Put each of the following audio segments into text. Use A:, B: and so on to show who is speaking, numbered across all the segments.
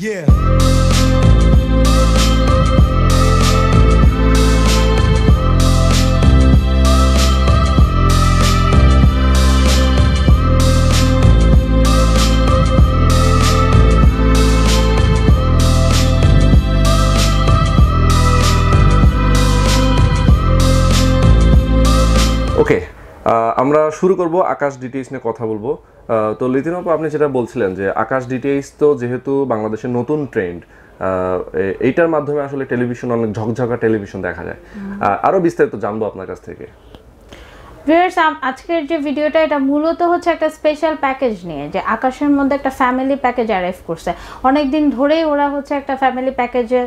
A: Yeah. আমরা শুরু করব আকাশ ডিটেইলস নিয়ে কথা বলবো তো লিথিন আপনি যেটা বলছিলেন যে আকাশ ডিটেইলস তো যেহেতু বাংলাদেশের নতুন ট্রেন্ড এইটার মাধ্যমে আসলে টেলিভিশন অনেক ঝকঝকা টেলিভিশন দেখা যায় আরও বিস্তারিত জানবো আপনার কাছ থেকে
B: ভিউয়ার্স আজকের যে ভিডিওটা এটা মূলত হচ্ছে একটা স্পেশাল প্যাকেজ নিয়ে যে আকাশের মধ্যে একটা ফ্যামিলি প্যাকেজ অ্যারাইভ করছে অনেক দিন ধরেই ওরা হচ্ছে একটা ফ্যামিলি প্যাকেজের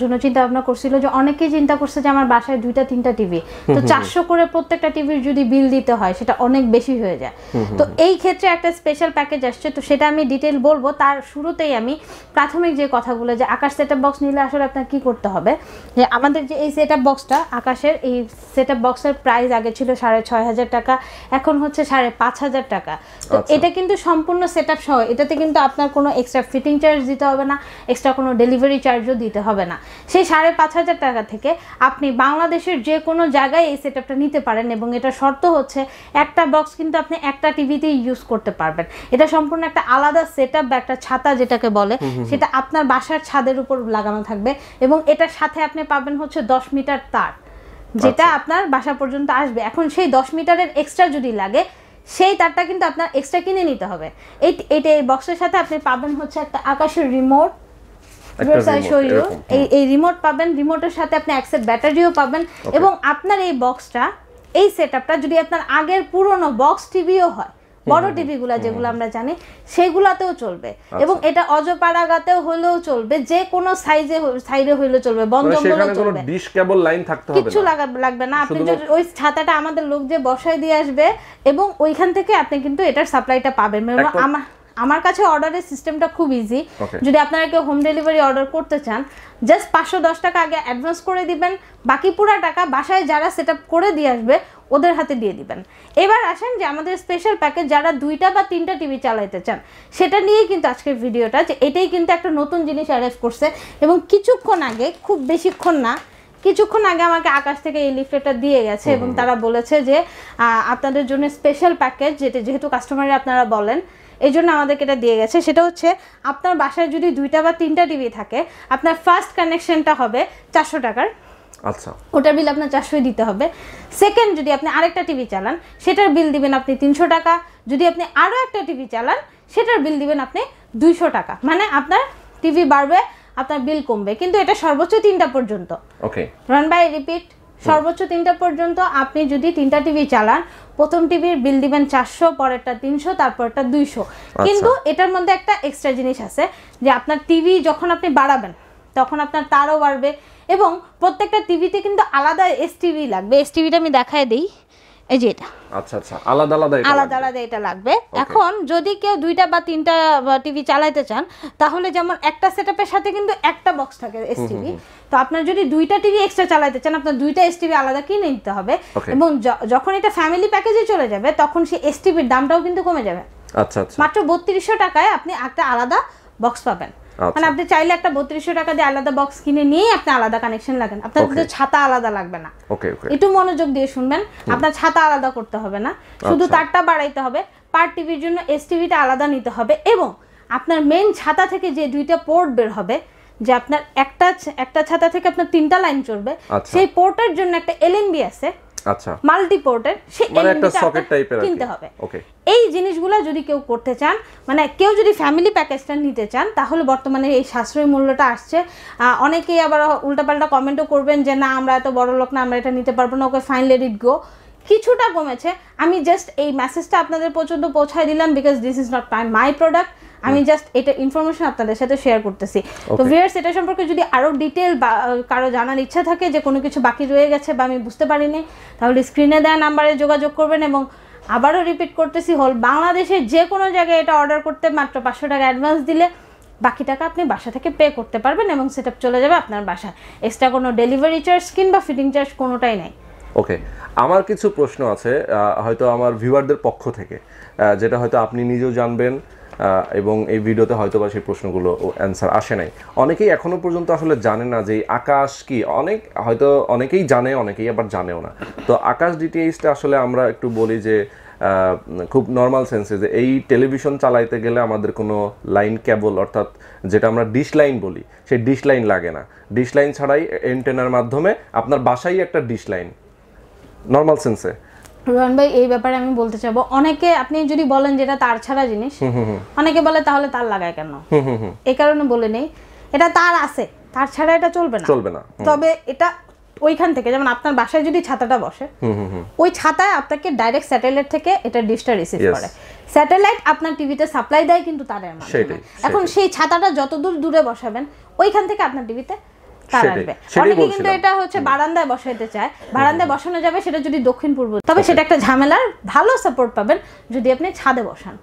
B: জন্য চিন্তা ভাবনা করছিল যে অনেকেই চিন্তা করছে যে আমার বাসায় দুইটা তিনটা টিভি তো চারশো করে প্রত্যেকটা টিভির যদি বিল দিতে হয় সেটা অনেক বেশি হয়ে যায় তো এই ক্ষেত্রে একটা স্পেশাল প্যাকেজ আসছে তো সেটা আমি ডিটেল বলবো তার শুরুতেই আমি প্রাথমিক যে কথাগুলো যে আকাশ সেট বক্স নিলে আসলে আপনার কি করতে হবে যে আমাদের যে এই সেট বক্সটা আকাশের এই সেট বক্সের প্রাইস আগে ছিল সাড়ে ছয় হাজার টাকা এখন হচ্ছে সাড়ে পাঁচ হাজার টাকা তো আচ্ছা। এটা কিন্তু সম্পূর্ণ সেট আপ সহ এটাতে কিন্তু আপনার কোনো এক্সট্রা ফিটিং চার্জ দিতে হবে না এক্সট্রা কোনো ডেলিভারি চার্জও দিতে হবে না সেই সাড়ে পাঁচ হাজার টাকা থেকে আপনি বাংলাদেশের যে কোনো জায়গায় এই সেট নিতে পারেন এবং এটা শর্ত হচ্ছে একটা বক্স কিন্তু আপনি একটা টিভিতেই ইউজ করতে পারবেন এটা সম্পূর্ণ একটা আলাদা সেট আপ বা একটা ছাতা যেটাকে বলে সেটা আপনার বাসার ছাদের উপর লাগানো থাকবে এবং এটার সাথে আপনি পাবেন হচ্ছে দশ মিটার তার যেটা আচ্ছা। আপনার বাসা পর্যন্ত আসবে এখন সেই দশ মিটারের এক্সট্রা যদি লাগে সেই তারটা কিন্তু আপনার এক্সট্রা কিনে নিতে হবে এই এটা এই বক্সের সাথে আপনি পাবেন হচ্ছে একটা আকাশের রিমোট এই হ্যাঁ। এই রিমোট পাবেন রিমোটের সাথে আপনি অ্যাক্সেট ব্যাটারিও পাবেন এবং আপনার এই বক্সটা এই আপটা যদি আপনার আগের পুরনো বক্স টিভিও হয় বড় টিভি গুলা যেগুলো আমরা জানি সেগুলাতেও চলবে আচ্ছা। এবং এটা অজপাড়াগাতেও হলেও চলবে যে কোনো সাইজে সাইডে হইলেও চলবে বন্ধ মানে হলেও চলবে
A: ডিশ কেবল লাইন থাকতে হবে কিছু
B: লাগবে না আপনি যদি ওই ছাতাটা আমাদের লোক যে বসায় দিয়ে আসবে এবং ওইখান থেকে আপনি কিন্তু এটার সাপ্লাইটা পাবেন আমার আমার কাছে অর্ডারের সিস্টেমটা খুব ইজি যদি আপনারা কেউ হোম ডেলিভারি অর্ডার করতে চান জাস্ট পাঁচশো দশ টাকা আগে অ্যাডভান্স করে দিবেন বাকি পুরা টাকা বাসায় যারা সেট করে দিয়ে আসবে ওদের হাতে দিয়ে দিবেন এবার আসেন যে আমাদের স্পেশাল প্যাকেজ যারা দুইটা বা তিনটা টিভি চালাইতে চান সেটা নিয়েই কিন্তু আজকের ভিডিওটা যে এটাই কিন্তু একটা নতুন জিনিস অ্যারেভ করছে এবং কিছুক্ষণ আগে খুব বেশিক্ষণ না কিছুক্ষণ আগে আমাকে আকাশ থেকে এই লিফলেটটা দিয়ে গেছে এবং তারা বলেছে যে আপনাদের জন্য স্পেশাল প্যাকেজ যেটা যেহেতু কাস্টমাররা আপনারা বলেন এই জন্য আমাদেরকে এটা দিয়ে গেছে সেটা হচ্ছে আপনার বাসায় যদি দুইটা বা তিনটা টিভি থাকে আপনার ফার্স্ট কানেকশনটা হবে চারশো টাকার আচ্ছা ওটার বিল আপনার চারশোই দিতে হবে সেকেন্ড যদি আপনি আরেকটা টিভি চালান সেটার বিল দিবেন আপনি তিনশো টাকা যদি আপনি আরও একটা টিভি চালান সেটার বিল দিবেন আপনি দুইশো টাকা মানে আপনার টিভি বাড়বে আপনার বিল কমবে কিন্তু এটা সর্বোচ্চ তিনটা পর্যন্ত ওকে রান বাই রিপিট সর্বোচ্চ তিনটা পর্যন্ত আপনি যদি তিনটা টিভি চালান প্রথম টিভির বিল দিবেন চারশো পরেরটা তিনশো তারপরটা দুইশো আচ্ছা। কিন্তু এটার মধ্যে একটা এক্সট্রা জিনিস আছে যে আপনার টিভি যখন আপনি বাড়াবেন তখন আপনার তারও বাড়বে এবং প্রত্যেকটা টিভিতে কিন্তু আলাদা এস টিভি লাগবে এস টিভিটা আমি দেখায় দিই এই যে এটা
A: আচ্ছা আচ্ছা আলাদা আলাদা এটা আলাদা
B: আলাদা এটা লাগবে এখন যদি কেউ দুইটা বা তিনটা টিভি চালাতে চান তাহলে যেমন একটা সেটআপের সাথে কিন্তু একটা বক্স থাকে এস টিভি তো আপনার যদি দুইটা টিভি এক্সট্রা চালাতে চান আপনার দুইটা এস টিভি আলাদা কিনে নিতে হবে এবং যখন এটা ফ্যামিলি প্যাকেজে চলে যাবে তখন সেই এস টিভির দামটাও কিন্তু কমে যাবে আচ্ছা আচ্ছা মাত্র বত্রিশশো টাকায় আপনি একটা আলাদা বক্স পাবেন আচ্ছা। মানে আপনি চাইলে একটা বত্রিশশো টাকা দিয়ে আলাদা বক্স কিনে নিয়ে আপনি আলাদা কানেকশন লাগান আপনার কিন্তু ছাতা আলাদা লাগবে না একটু মনোযোগ দিয়ে শুনবেন আপনার ছাতা আলাদা করতে হবে না শুধু আচ্ছা। তারটা বাড়াইতে হবে পার টিভির জন্য এস টিভিটা আলাদা নিতে হবে এবং আপনার মেন ছাতা থেকে যে দুইটা পোর্ট বের হবে যে আপনার একটা একটা ছাতা থেকে আপনার তিনটা লাইন চলবে আচ্ছা। সেই পোর্টের জন্য একটা এলএনবি আছে আচ্ছা মাল্টিপোর্টের সেই মানে এলইডিটা কিনতে হবে ওকে এই জিনিসগুলো যদি কেউ করতে চান মানে কেউ যদি ফ্যামিলি প্যাকেজটা নিতে চান তাহলে বর্তমানে এই সাশ্রয়ী মূল্যটা আসছে অনেকেই আবার উল্টাপাল্টা কমেন্টও করবেন যে না আমরা এত বড় লোক না আমরা এটা নিতে পারবো না ওকে ফাইন লেট গো কিছুটা কমেছে আমি জাস্ট এই মেসেজটা আপনাদের পর্যন্ত পৌঁছায় দিলাম because this is not my product আমি জাস্ট এটা ইনফরমেশন আপনাদের সাথে শেয়ার করতেছি তো ভিউয়ার্স এটা সম্পর্কে যদি আরো ডিটেল বা কারো জানার ইচ্ছা থাকে যে কোনো কিছু বাকি রয়ে গেছে বা আমি বুঝতে পারিনি তাহলে স্ক্রিনে দেওয়া নাম্বারে যোগাযোগ করবেন এবং আবারও রিপিট করতেছি হল বাংলাদেশের যে কোনো জায়গায় এটা অর্ডার করতে মাত্র পাঁচশো টাকা অ্যাডভান্স দিলে বাকি টাকা আপনি বাসা থেকে পে করতে পারবেন এবং সেটা চলে যাবে আপনার বাসা এক্সট্রা কোনো ডেলিভারি চার্জ কিংবা ফিটিং চার্জ কোনোটাই নাই
A: ওকে আমার কিছু প্রশ্ন আছে হয়তো আমার ভিউয়ারদের পক্ষ থেকে যেটা হয়তো আপনি নিজেও জানবেন এবং এই ভিডিওতে হয়তো বা সেই প্রশ্নগুলো অ্যান্সার আসে নাই অনেকেই এখনও পর্যন্ত আসলে জানে না যে আকাশ কি অনেক হয়তো অনেকেই জানে অনেকেই আবার জানেও না তো আকাশ ডিটিএইচটা আসলে আমরা একটু বলি যে খুব নর্মাল সেন্সে যে এই টেলিভিশন চালাইতে গেলে আমাদের কোনো লাইন কেবল অর্থাৎ যেটা আমরা ডিশ লাইন বলি সেই ডিশ লাইন লাগে না ডিশ লাইন ছাড়াই এন্টেনার মাধ্যমে আপনার বাসাই একটা ডিশ লাইন নর্মাল সেন্সে
B: রোহন ভাই এই ব্যাপারে আমি বলতে চাবো অনেকে আপনি যদি বলেন যেটা তার ছাড়া জিনিস অনেকে বলে তাহলে তার লাগায় কেন এই কারণে বলে নেই এটা তার আছে তার ছাড়া এটা চলবে না চলবে না তবে এটা ওইখান থেকে যেমন আপনার বাসায় যদি ছাতাটা বসে ওই ছাতায় আপনাকে ডাইরেক্ট স্যাটেলাইট থেকে এটা ডিশটা রিসিভ করে স্যাটেলাইট আপনার টিভিতে সাপ্লাই দেয় কিন্তু তাদের এখন সেই ছাতাটা যতদূর দূরে বসাবেন ওইখান থেকে আপনার টিভিতে তার অনেকে কিন্তু এটা হচ্ছে বারান্দায় বসাইতে চায় বারান্দায় বসানো যাবে সেটা যদি দক্ষিণ পূর্ব তবে আচ্ছা। সেটা একটা ঝামেলার ভালো সাপোর্ট পাবেন যদি আপনি ছাদে বসান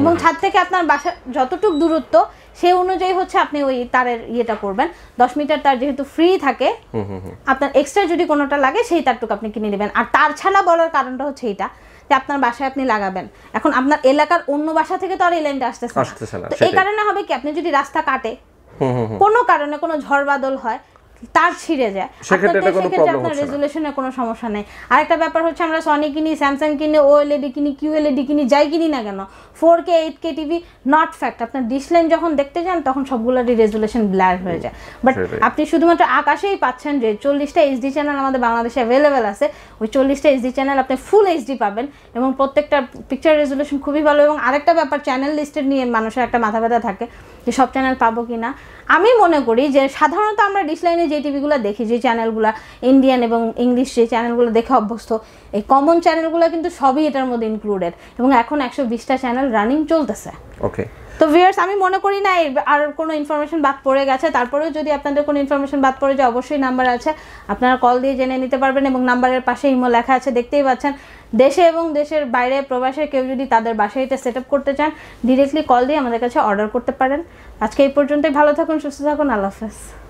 B: এবং ছাদ থেকে আপনার বাসা যতটুক দূরত্ব সেই অনুযায়ী হচ্ছে আপনি ওই তারের ইয়েটা করবেন দশ মিটার তার যেহেতু ফ্রি থাকে আপনার এক্সট্রা যদি কোনোটা লাগে সেই তারটুকু আপনি কিনে নেবেন আর তার ছাড়া বলার কারণটা হচ্ছে এইটা যে আপনার বাসায় আপনি লাগাবেন এখন আপনার এলাকার অন্য বাসা থেকে তো আর এই লাইনটা আসতেছে এই কারণে হবে কি আপনি যদি রাস্তা কাটে কোনো কারণে কোনো ঝড় বাদল হয় তার ছিঁড়ে যায় সেক্ষেত্রে আপনার রেজুলেশনের কোনো সমস্যা নেই একটা ব্যাপার হচ্ছে আমরা সনি কিনি স্যামসাং কিনি ওএলইডি কিনি এডি কিনি যাই কিনি না কেন four K eight K TV not fact আপনার ডিসলাইন যখন দেখতে যান তখন সবগুলোরই রেজুলেশন ব্ল্যাক হয়ে যায় বাট আপনি শুধুমাত্র আকাশেই পাচ্ছেন যে চল্লিশটা এইচডি চ্যানেল আমাদের বাংলাদেশে অ্যাভেলেবেল আছে ওই চল্লিশটা এইচডি চ্যানেল আপনি ফুল এইচডি পাবেন এবং প্রত্যেকটা পিকচার রেজুলেশন খুবই ভালো এবং আরেকটা ব্যাপার চ্যানেল লিস্টের নিয়ে মানুষের একটা মাথা ব্যথা থাকে যে সব চ্যানেল পাবো কি না আমি মনে করি যে সাধারণত আমরা ডিসলাইনে যে টিভিগুলো দেখি যে চ্যানেলগুলো ইন্ডিয়ান এবং ইংলিশ যে চ্যানেলগুলো দেখে অভ্যস্ত এই কমন চ্যানেলগুলো কিন্তু সবই এটার মধ্যে ইনক্লুডেড এবং এখন একশো বিশটা চ্যানেল রানিং চলতেছে ওকে তো ভিউয়ার্স আমি মনে করি না আর কোনো ইনফরমেশন বাদ পড়ে গেছে তারপরেও যদি আপনাদের কোনো ইনফরমেশন বাদ পড়ে যায় অবশ্যই নাম্বার আছে আপনারা কল দিয়ে জেনে নিতে পারবেন এবং নাম্বারের পাশে ইমো লেখা আছে দেখতেই পাচ্ছেন দেশে এবং দেশের বাইরে প্রবাসে কেউ যদি তাদের বাসায় এটা সেট করতে চান ডিরেক্টলি কল দিয়ে আমাদের কাছে অর্ডার করতে পারেন আজকে এই পর্যন্তই ভালো থাকুন সুস্থ থাকুন আল্লাহ হাফেজ